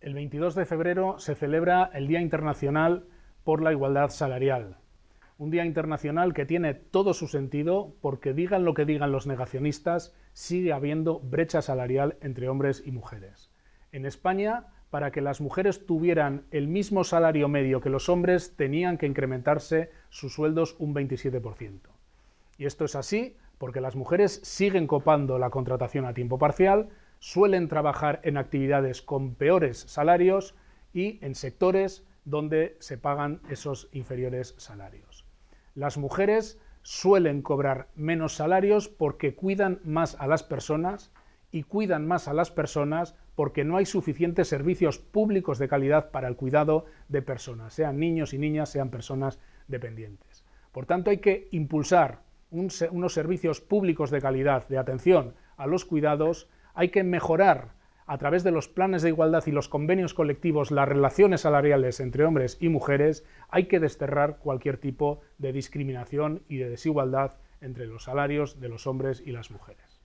el 22 de febrero se celebra el Día Internacional por la Igualdad Salarial. Un día internacional que tiene todo su sentido porque digan lo que digan los negacionistas, sigue habiendo brecha salarial entre hombres y mujeres. En España, para que las mujeres tuvieran el mismo salario medio que los hombres, tenían que incrementarse sus sueldos un 27%. Y esto es así porque las mujeres siguen copando la contratación a tiempo parcial suelen trabajar en actividades con peores salarios y en sectores donde se pagan esos inferiores salarios. Las mujeres suelen cobrar menos salarios porque cuidan más a las personas y cuidan más a las personas porque no hay suficientes servicios públicos de calidad para el cuidado de personas, sean niños y niñas, sean personas dependientes. Por tanto, hay que impulsar unos servicios públicos de calidad de atención a los cuidados hay que mejorar a través de los planes de igualdad y los convenios colectivos las relaciones salariales entre hombres y mujeres, hay que desterrar cualquier tipo de discriminación y de desigualdad entre los salarios de los hombres y las mujeres.